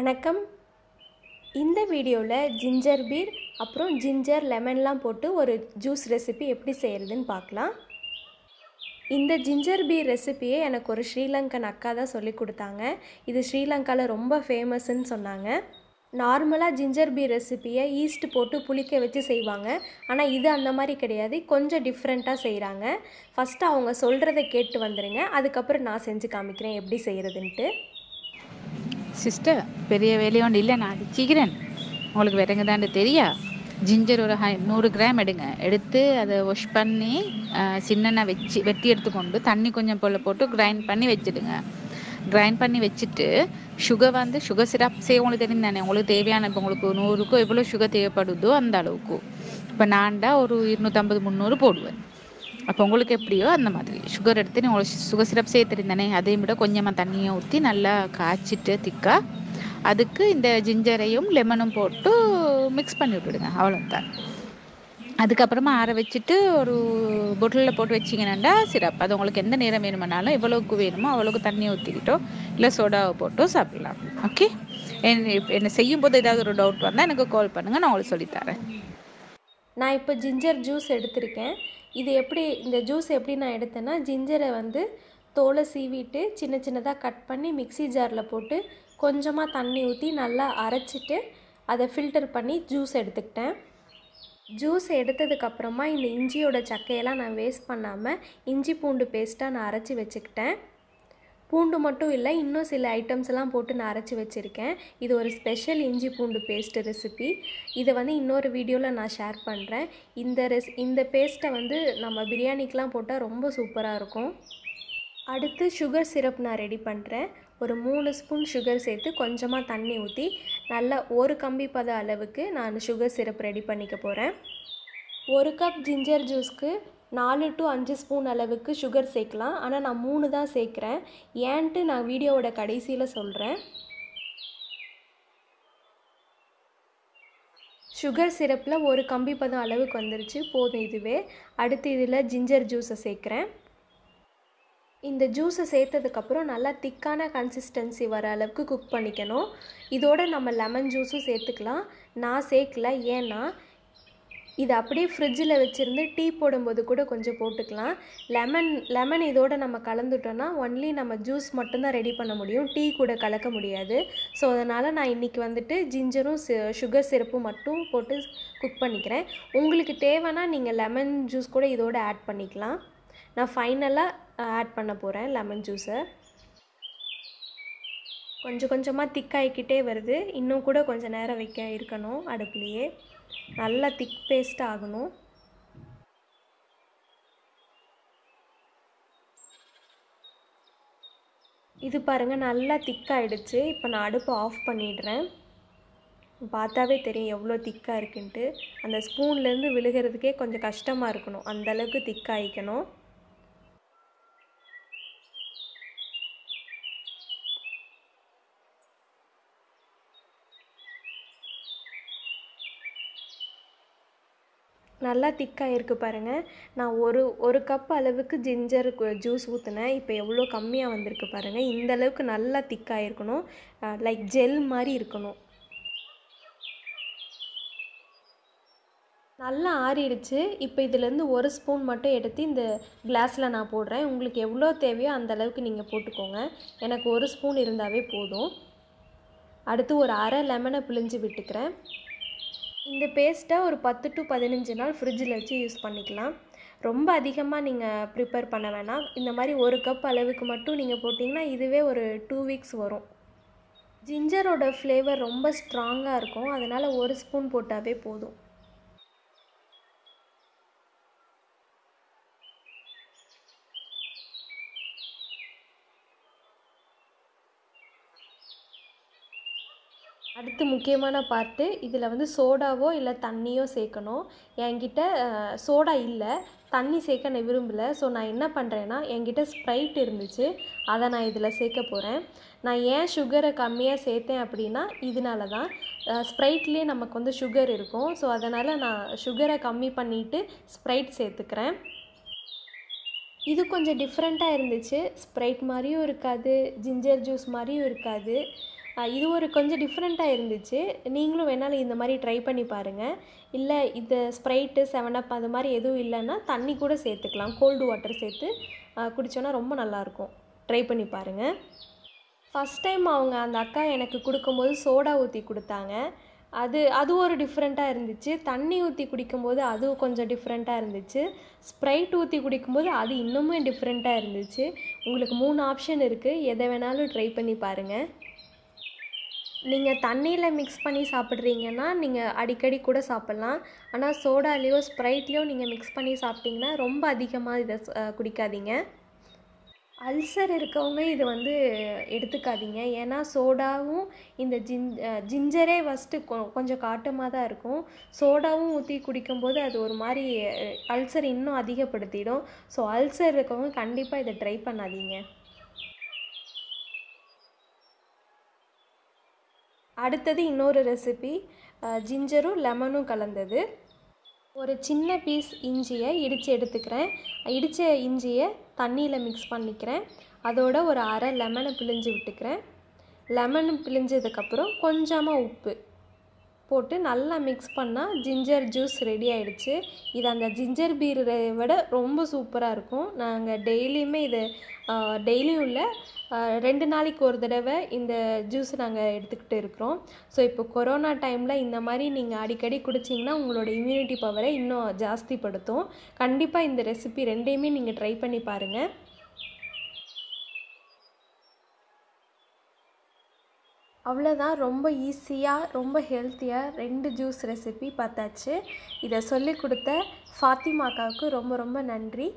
வணக்கம் இந்த வீடியோவில் ஜிஞ்சர் பீர் அப்புறம் ஜிஞ்சர் லெமன்லாம் போட்டு ஒரு ஜூஸ் ரெசிபி எப்படி செய்கிறதுன்னு பார்க்கலாம் இந்த ஜிஞ்சர் பீர் ரெசிபியை எனக்கு ஒரு ஸ்ரீலங்கன் அக்கா தான் சொல்லி கொடுத்தாங்க இது ஸ்ரீலங்காவில் ரொம்ப ஃபேமஸ்ன்னு சொன்னாங்க நார்மலாக ஜிஞ்சர் பீர் ரெசிப்பியை ஈஸ்ட் போட்டு புளிக்க வச்சு செய்வாங்க ஆனால் இது அந்த மாதிரி கிடையாது கொஞ்சம் டிஃப்ரெண்ட்டாக செய்கிறாங்க ஃபஸ்ட்டு அவங்க சொல்கிறத கேட்டு வந்துடுங்க அதுக்கப்புறம் நான் செஞ்சு காமிக்கிறேன் எப்படி செய்கிறதுன்ட்டு சிஸ்டர் பெரிய வேலையோண்டு இல்லை நான் அடிச்சிக்கிறேன் உங்களுக்கு விறங்குதான்னு தெரியா ஜிஞ்சர் ஒரு ஹை நூறு கிராம் எடுங்க எடுத்து அதை வாஷ் பண்ணி சின்னெண்ணெய் வச்சு வெட்டி எடுத்துக்கொண்டு தண்ணி கொஞ்சம் பொல்ல போட்டு கிரைண்ட் பண்ணி வச்சுடுங்க கிரைண்ட் பண்ணி வச்சுட்டு சுகர் வந்து சுகர் சிரப் சிரப்ஸே உங்களுக்கு தெரியும் தானே உங்களுக்கு தேவையான இப்போ உங்களுக்கு நூறுக்கும் எவ்வளோ சுகர் தேவைப்படுதோ அந்த அளவுக்கு இப்போ நான்டா ஒரு இருநூற்றம்பது முந்நூறு போடுவேன் அப்போ உங்களுக்கு எப்படியோ அந்த மாதிரி சுகர் எடுத்து நீங்கள் உங்களுக்கு சுகர் சிரப் செய்ய தெரிந்தானே அதையும் விட கொஞ்சமாக தண்ணியை ஊற்றி நல்லா காய்ச்சிட்டு திக்கா அதுக்கு இந்த ஜிஞ்சரையும் லெமனும் போட்டு மிக்ஸ் பண்ணி விட்டுடுங்க அவ்வளோதான் அதுக்கப்புறமா ஆற வச்சுட்டு ஒரு பொட்டிலில் போட்டு வச்சிங்கன்னாண்டா சிரப் அது உங்களுக்கு எந்த நேரம் வேணுமானாலும் எவ்வளோக்கு வேணுமோ அவ்வளோக்கு தண்ணி ஊற்றிக்கிட்டோ இல்லை சோடாவை போட்டோ சாப்பிடலாம் ஓகே என்ன செய்யும்போது ஏதாவது ஒரு டவுட் வந்தால் எனக்கு கால் பண்ணுங்கள் நான் உங்களுக்கு சொல்லித்தரேன் நான் இப்போ ஜிஞ்சர் ஜூஸ் எடுத்திருக்கேன் இது எப்படி இந்த ஜூஸ் எப்படி நான் எடுத்தேன்னா ஜிஞ்சரை வந்து தோலை சீவிட்டு சின்ன சின்னதாக கட் பண்ணி மிக்சி ஜாரில் போட்டு கொஞ்சமாக தண்ணி ஊற்றி நல்லா அரைச்சிட்டு அதை ஃபில்டர் பண்ணி ஜூஸ் எடுத்துக்கிட்டேன் ஜூஸ் எடுத்ததுக்கப்புறமா இந்த இஞ்சியோட சக்கையெல்லாம் நான் வேஸ்ட் பண்ணாமல் இஞ்சி பூண்டு பேஸ்ட்டாக நான் அரைச்சி வச்சுக்கிட்டேன் பூண்டு மட்டும் இல்லை இன்னும் சில ஐட்டம்ஸ் எல்லாம் போட்டு நான் அரைச்சி வச்சுருக்கேன் இது ஒரு ஸ்பெஷல் இஞ்சி பூண்டு பேஸ்ட் ரெசிபி இதை வந்து இன்னொரு வீடியோவில் நான் ஷேர் பண்ணுறேன் இந்த ரெஸ் இந்த பேஸ்ட்டை வந்து நம்ம பிரியாணிக்கெலாம் போட்டால் ரொம்ப சூப்பராக இருக்கும் அடுத்து சுகர் சிரப் நான் ரெடி பண்ணுறேன் ஒரு மூணு ஸ்பூன் சுகர் சேர்த்து கொஞ்சமாக தண்ணி ஊற்றி நல்லா ஒரு கம்பி பத அளவுக்கு நான் சுகர் சிரப் ரெடி பண்ணிக்க போகிறேன் ஒரு கப் ஜிஞ்சர் ஜூஸ்க்கு நாலு டு அஞ்சு ஸ்பூன் அளவுக்கு சுகர் சேர்க்கலாம் ஆனால் நான் மூணு தான் சேர்க்குறேன் ஏன்ட்டு நான் வீடியோவோட கடைசியில் சொல்கிறேன் சுகர் சிரப்பில் ஒரு கம்பி பதம் அளவுக்கு வந்துருச்சு போதும் இதுவே அடுத்து இதில் ஜிஞ்சர் ஜூஸை சேர்க்குறேன் இந்த ஜூஸை சேர்த்ததுக்கப்புறம் நல்லா திக்கான கன்சிஸ்டன்சி வர அளவுக்கு குக் பண்ணிக்கணும் இதோடு நம்ம லெமன் ஜூஸும் சேர்த்துக்கலாம் நான் சேர்க்கல ஏன்னா இது அப்படியே ஃப்ரிட்ஜில் வச்சுருந்து டீ போடும்போது கூட கொஞ்சம் போட்டுக்கலாம் லெமன் லெமன் இதோடு நம்ம கலந்துட்டோன்னா ஒன்லி நம்ம ஜூஸ் மட்டும்தான் ரெடி பண்ண முடியும் டீ கூட கலக்க முடியாது ஸோ அதனால் நான் இன்றைக்கி வந்துட்டு ஜிஞ்சரும் சுகர் சிரப்பும் மட்டும் போட்டு குக் பண்ணிக்கிறேன் உங்களுக்கு தேவைன்னா நீங்கள் லெமன் ஜூஸ் கூட இதோடு ஆட் பண்ணிக்கலாம் நான் ஃபைனலாக ஆட் பண்ண போகிறேன் லெமன் ஜூஸை கொஞ்சம் கொஞ்சமாக திக்காயிக்கிட்டே வருது இன்னும் கூட கொஞ்சம் நேரம் வைக்க இருக்கணும் அடுப்புலேயே நல்லா திக் பேஸ்ட் ஆகணும் இது பாருங்க நல்லா திக்காகிடுச்சு இப்போ நான் அடுப்பை ஆஃப் பண்ணிடுறேன் பார்த்தாவே தெரியும் எவ்வளோ திக்காக இருக்குன்ட்டு அந்த ஸ்பூன்லேருந்து விழுகிறதுக்கே கொஞ்சம் கஷ்டமாக இருக்கணும் அந்தளவுக்கு திக்காகிக்கணும் நல்லா திக்காக இருக்குது பாருங்கள் நான் ஒரு ஒரு கப் அளவுக்கு ஜிஞ்சர் ஜூஸ் ஊற்றினேன் இப்போ எவ்வளோ கம்மியாக வந்திருக்கு பாருங்கள் இந்த அளவுக்கு நல்லா திக்காக இருக்கணும் லைக் ஜெல் மாதிரி இருக்கணும் நல்லா ஆறிடுச்சு இப்போ இதிலேருந்து ஒரு ஸ்பூன் மட்டும் எடுத்து இந்த கிளாஸில் நான் போடுறேன் உங்களுக்கு எவ்வளோ தேவையோ அந்த அளவுக்கு நீங்கள் போட்டுக்கோங்க எனக்கு ஒரு ஸ்பூன் இருந்தாவே போதும் அடுத்து ஒரு அரை லெமனை பிழிஞ்சு விட்டுக்கிறேன் இந்த பேஸ்ட்டை ஒரு பத்து டு பதினஞ்சு நாள் ஃப்ரிட்ஜில் வச்சு யூஸ் பண்ணிக்கலாம் ரொம்ப அதிகமாக நீங்கள் ப்ரிப்பேர் பண்ண வேணாம் இந்த மாதிரி ஒரு கப் அளவுக்கு மட்டும் நீங்கள் போட்டிங்கன்னா இதுவே ஒரு டூ வீக்ஸ் வரும் ஜிஞ்சரோட ஃப்ளேவர் ரொம்ப ஸ்ட்ராங்காக இருக்கும் அதனால் ஒரு ஸ்பூன் போட்டாவே போதும் அடுத்து முக்கியமான பார்ட்டு இதில் வந்து சோடாவோ இல்லை தண்ணியோ சேர்க்கணும் என்கிட்ட சோடா இல்லை தண்ணி சேர்க்க நான் விரும்பலை ஸோ நான் என்ன பண்ணுறேன்னா என்கிட்ட ஸ்ப்ரைட் இருந்துச்சு அதை நான் இதில் சேர்க்க போகிறேன் நான் ஏன் சுகரை கம்மியாக சேர்த்தேன் அப்படின்னா இதனால தான் ஸ்ப்ரைட்லேயே நமக்கு வந்து சுகர் இருக்கும் ஸோ அதனால் நான் சுகரை கம்மி பண்ணிவிட்டு ஸ்ப்ரைட் சேர்த்துக்கிறேன் இது கொஞ்சம் டிஃப்ரெண்ட்டாக இருந்துச்சு ஸ்ப்ரைட் மாதிரியும் இருக்காது ஜிஞ்சர் ஜூஸ் மாதிரியும் இருக்காது இது ஒரு கொஞ்சம் டிஃப்ரெண்ட்டாக இருந்துச்சு நீங்களும் வேணாலும் இந்த மாதிரி ட்ரை பண்ணி பாருங்கள் இல்லை இந்த ஸ்ப்ரைட்டு செவன் அப் அது மாதிரி எதுவும் இல்லைன்னா தண்ணி கூட சேர்த்துக்கலாம் கோல்டு வாட்டர் சேர்த்து குடித்தோன்னா ரொம்ப நல்லாயிருக்கும் ட்ரை பண்ணி பாருங்கள் ஃபஸ்ட் டைம் அவங்க அந்த அக்கா எனக்கு கொடுக்கும்போது சோடா ஊற்றி கொடுத்தாங்க அது அது ஒரு டிஃப்ரெண்ட்டாக இருந்துச்சு தண்ணி ஊற்றி குடிக்கும்போது அது கொஞ்சம் டிஃப்ரெண்ட்டாக இருந்துச்சு ஸ்ப்ரைட் ஊற்றி குடிக்கும்போது அது இன்னுமே டிஃப்ரெண்ட்டாக இருந்துச்சு உங்களுக்கு மூணு ஆப்ஷன் இருக்குது எதை வேணாலும் ட்ரை பண்ணி பாருங்கள் நீங்கள் தண்ணியில் மிக்ஸ் பண்ணி சாப்பிட்றீங்கன்னா நீங்கள் அடிக்கடி கூட சாப்பிட்லாம் ஆனால் சோடாலேயோ ஸ்ப்ரைட்லேயோ நீங்கள் மிக்ஸ் பண்ணி சாப்பிட்டிங்கன்னா ரொம்ப அதிகமாக இதை குடிக்காதீங்க அல்சர் இருக்கவங்க இது வந்து எடுத்துக்காதீங்க ஏன்னா சோடாவும் இந்த ஜின் ஜிஞ்சரே ஃபஸ்ட்டு கொஞ்சம் காட்டமாக தான் இருக்கும் சோடாவும் ஊற்றி குடிக்கும்போது அது ஒரு மாதிரி அல்சர் இன்னும் அதிகப்படுத்திடும் ஸோ அல்சர் இருக்கவங்க கண்டிப்பாக இதை ட்ரை பண்ணாதீங்க அடுத்தது இன்னொரு ரெசிபி ஜிஞ்சரும் லெமனும் கலந்தது ஒரு சின்ன பீஸ் இஞ்சியை இடித்து எடுத்துக்கிறேன் இடித்த இஞ்சியை தண்ணியில் மிக்ஸ் பண்ணிக்கிறேன் அதோட ஒரு அரை லெமனை பிழிஞ்சு விட்டுக்கிறேன் லெமன் பிழிஞ்சதுக்கப்புறம் கொஞ்சமாக உப்பு போட்டு நல்லா மிக்ஸ் பண்ணால் ஜிஞ்சர் ஜூஸ் ரெடி ஆகிடுச்சு இது அந்த ஜிஞ்சர் பீர் விட ரொம்ப சூப்பராக இருக்கும் நாங்கள் டெய்லியுமே இது டெய்லியும் இல்லை ரெண்டு நாளைக்கு ஒரு தடவை இந்த ஜூஸ் நாங்கள் எடுத்துக்கிட்டு இருக்கிறோம் ஸோ இப்போ கொரோனா டைமில் இந்த மாதிரி நீங்கள் அடிக்கடி குடிச்சிங்கன்னா உங்களோட இம்யூனிட்டி பவரை இன்னும் ஜாஸ்திப்படுத்தும் கண்டிப்பாக இந்த ரெசிபி ரெண்டையுமே நீங்கள் ட்ரை பண்ணி பாருங்கள் அவ்வளோதான் ரொம்ப ஈஸியாக ரொம்ப ஹெல்த்தியாக ரெண்டு ஜூஸ் ரெசிபி பார்த்தாச்சு இதை சொல்லிக் கொடுத்த ஃபாத்திமாக்காவுக்கு ரொம்ப ரொம்ப நன்றி